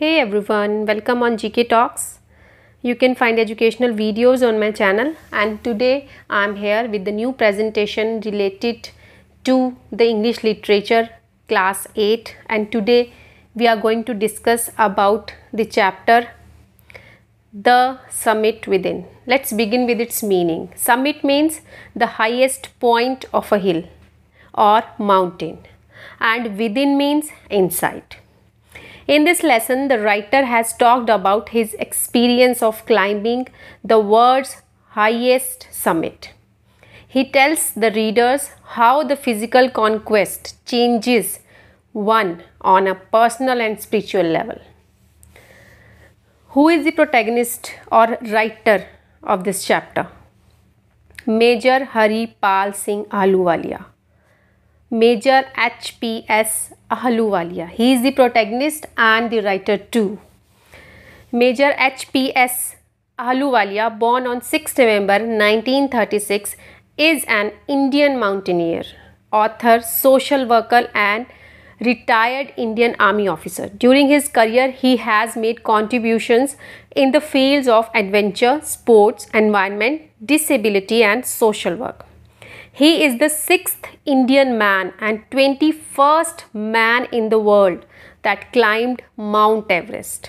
Hey everyone, welcome on GK Talks. You can find educational videos on my channel and today I am here with the new presentation related to the English literature class 8 and today we are going to discuss about the chapter The Summit Within. Let's begin with its meaning. Summit means the highest point of a hill or mountain and within means inside in this lesson, the writer has talked about his experience of climbing the world's highest summit. He tells the readers how the physical conquest changes one on a personal and spiritual level. Who is the protagonist or writer of this chapter? Major Hari Pal Singh Aluwalia. Major H.P.S. Ahluwalia. He is the protagonist and the writer too. Major H.P.S. Ahluwalia, born on 6 November 1936, is an Indian mountaineer, author, social worker, and retired Indian Army officer. During his career, he has made contributions in the fields of adventure, sports, environment, disability, and social work. He is the sixth Indian man and 21st man in the world that climbed Mount Everest.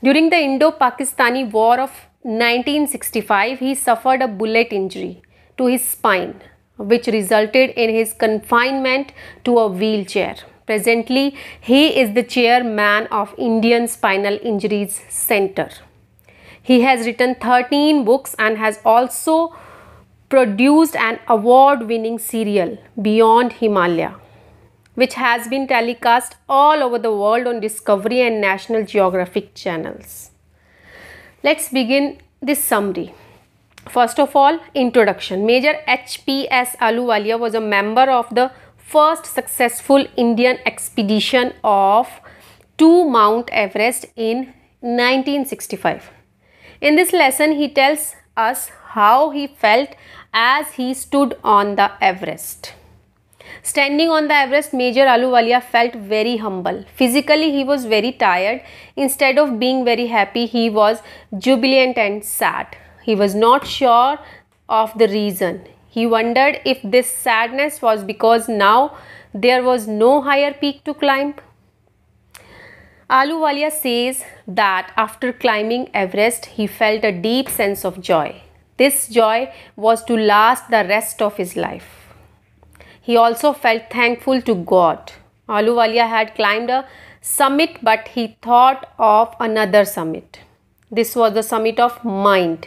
During the Indo Pakistani War of 1965, he suffered a bullet injury to his spine, which resulted in his confinement to a wheelchair. Presently, he is the chairman of Indian Spinal Injuries Center. He has written 13 books and has also produced an award-winning serial, Beyond Himalaya, which has been telecast all over the world on Discovery and National Geographic channels. Let's begin this summary. First of all, introduction. Major H.P.S. Aluwalia was a member of the first successful Indian expedition of to Mount Everest in 1965. In this lesson, he tells us how he felt as he stood on the Everest. Standing on the Everest, Major Aluwalia felt very humble. Physically, he was very tired. Instead of being very happy, he was jubilant and sad. He was not sure of the reason. He wondered if this sadness was because now there was no higher peak to climb, Aluwalia says that after climbing Everest, he felt a deep sense of joy. This joy was to last the rest of his life. He also felt thankful to God. Aluwalia had climbed a summit, but he thought of another summit. This was the summit of mind.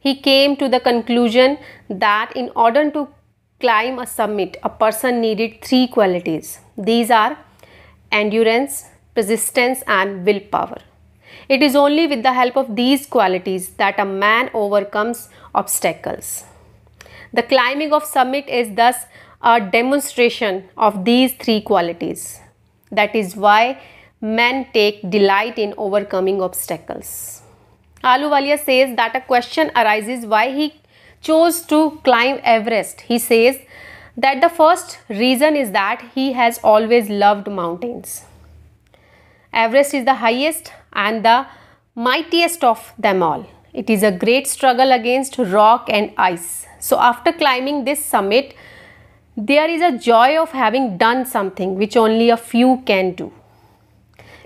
He came to the conclusion that in order to climb a summit, a person needed three qualities. These are endurance, persistence, and willpower. It is only with the help of these qualities that a man overcomes obstacles. The climbing of summit is thus a demonstration of these three qualities. That is why men take delight in overcoming obstacles. Aluwalia says that a question arises why he chose to climb Everest. He says that the first reason is that he has always loved mountains. Everest is the highest and the mightiest of them all. It is a great struggle against rock and ice. So after climbing this summit, there is a joy of having done something which only a few can do.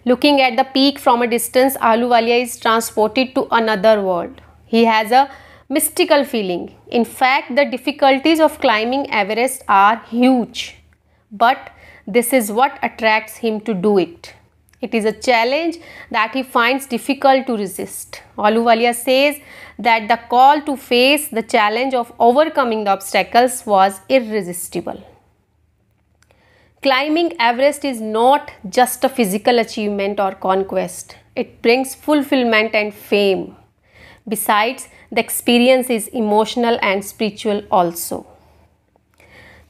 Looking at the peak from a distance, Ahluwalia is transported to another world. He has a mystical feeling. In fact, the difficulties of climbing Everest are huge, but this is what attracts him to do it. It is a challenge that he finds difficult to resist. Aluvalia says that the call to face the challenge of overcoming the obstacles was irresistible. Climbing Everest is not just a physical achievement or conquest. It brings fulfillment and fame. Besides, the experience is emotional and spiritual also.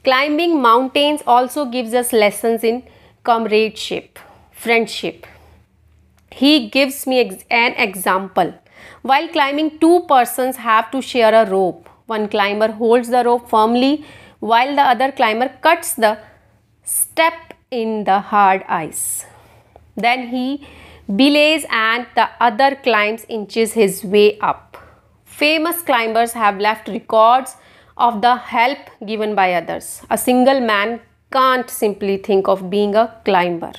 Climbing mountains also gives us lessons in comradeship friendship. He gives me ex- an example. While climbing, two persons have to share a rope. One climber holds the rope firmly while the other climber cuts the step in the hard ice. Then he belays and the other climbs inches his way up. Famous climbers have left records of the help given by others. A single man can't simply think of being a climber.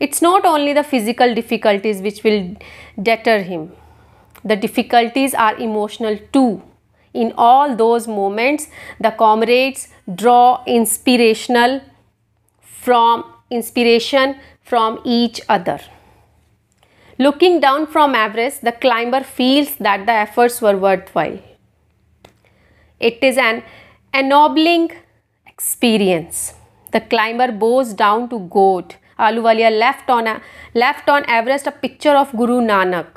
It's not only the physical difficulties which will deter him. The difficulties are emotional too. In all those moments, the comrades draw inspirational from inspiration from each other. Looking down from Everest, the climber feels that the efforts were worthwhile. It is an ennobling experience. The climber bows down to God Aluwalia left on, a, left on Everest a picture of Guru Nanak.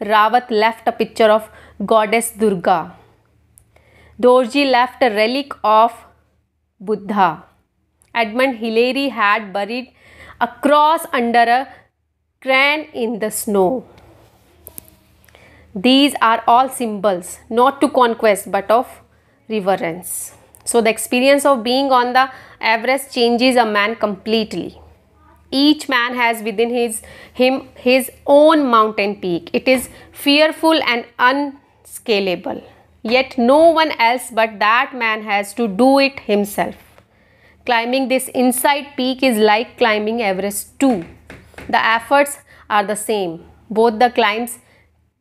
Rawat left a picture of goddess Durga. Dorji left a relic of Buddha. Edmund Hillary had buried a cross under a crane in the snow. These are all symbols, not to conquest but of reverence. So, the experience of being on the Everest changes a man completely each man has within his him his own mountain peak it is fearful and unscalable yet no one else but that man has to do it himself climbing this inside peak is like climbing everest too the efforts are the same both the climbs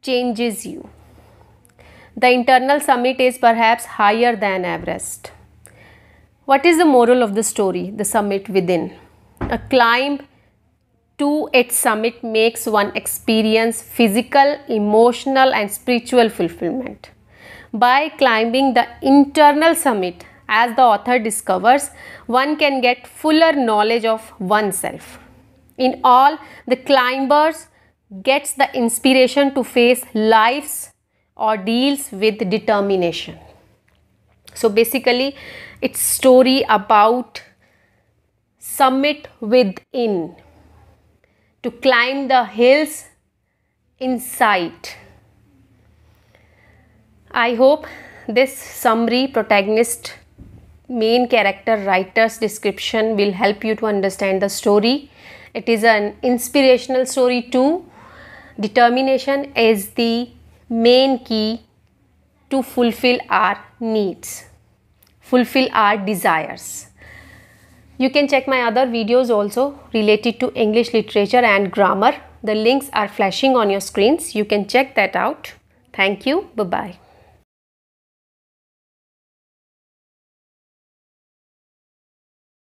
changes you the internal summit is perhaps higher than everest what is the moral of the story the summit within a climb to its summit makes one experience physical, emotional and spiritual fulfillment. By climbing the internal summit, as the author discovers, one can get fuller knowledge of oneself. In all, the climbers gets the inspiration to face life's ordeals with determination. So basically, it's story about summit within, to climb the hills inside. I hope this summary protagonist main character writer's description will help you to understand the story. It is an inspirational story too. Determination is the main key to fulfill our needs, fulfill our desires. You can check my other videos also related to English literature and grammar. The links are flashing on your screens. You can check that out. Thank you. Bye-bye.